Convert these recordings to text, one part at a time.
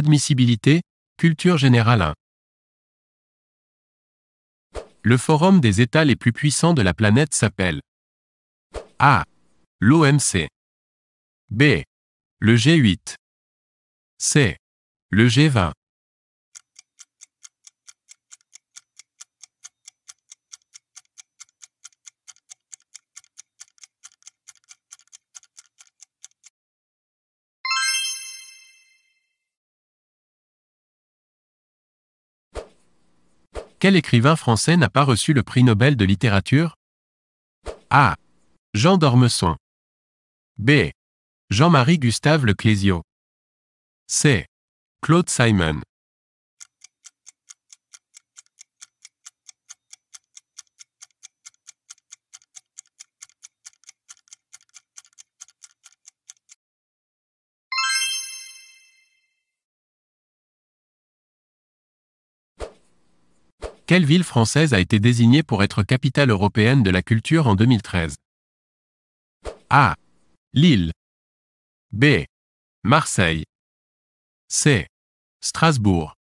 Admissibilité, Culture générale 1. Le forum des États les plus puissants de la planète s'appelle A. L'OMC. B. Le G8. C. Le G20. Quel écrivain français n'a pas reçu le prix Nobel de littérature A. Jean d'Ormesson. B. Jean-Marie Gustave Le C. Claude Simon. Quelle ville française a été désignée pour être capitale européenne de la culture en 2013 A. Lille. B. Marseille. C. Strasbourg.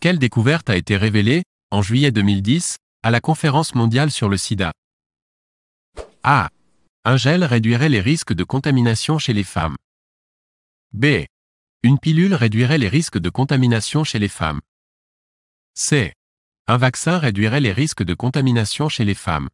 Quelle découverte a été révélée, en juillet 2010, à la conférence mondiale sur le sida A. Un gel réduirait les risques de contamination chez les femmes. B. Une pilule réduirait les risques de contamination chez les femmes. C. Un vaccin réduirait les risques de contamination chez les femmes.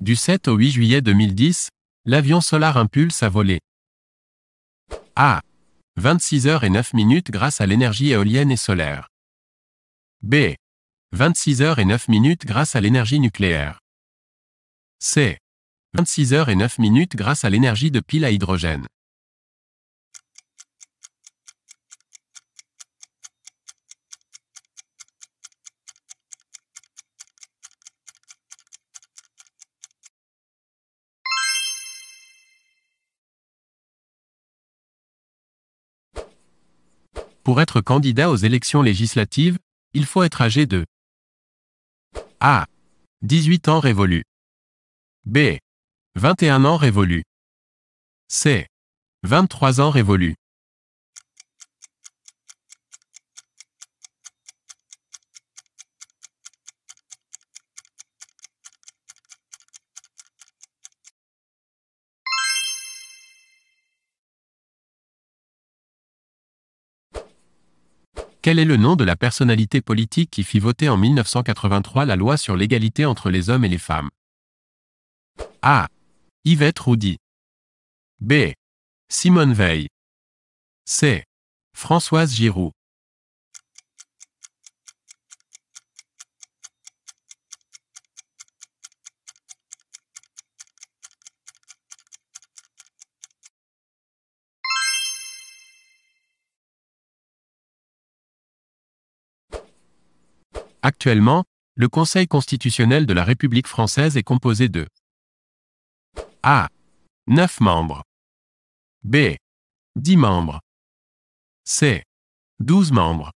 Du 7 au 8 juillet 2010, l'avion Solar Impulse a volé. A. 26 heures et 9 minutes grâce à l'énergie éolienne et solaire. B. 26 heures et 9 minutes grâce à l'énergie nucléaire. C. 26 heures et 9 minutes grâce à l'énergie de pile à hydrogène. Pour être candidat aux élections législatives, il faut être âgé de A. 18 ans révolus. B. 21 ans révolus. C. 23 ans révolus. Quel est le nom de la personnalité politique qui fit voter en 1983 la loi sur l'égalité entre les hommes et les femmes A. Yvette Roudy. B. Simone Veil. C. Françoise Giroud. Actuellement, le Conseil constitutionnel de la République française est composé de A. 9 membres. B. 10 membres. C. 12 membres.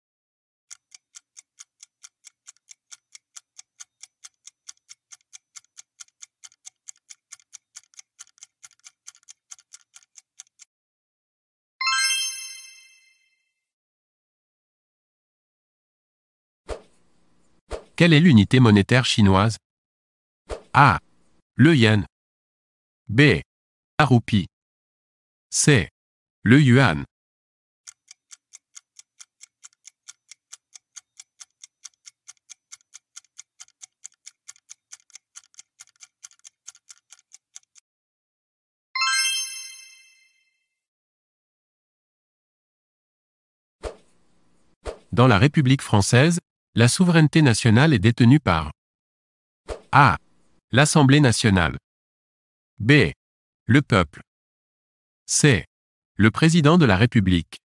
Quelle est l'unité monétaire chinoise A. Le yen. B. La roupie. C. Le yuan. Dans la République française, la souveraineté nationale est détenue par A. L'Assemblée nationale. B. Le peuple. C. Le président de la République.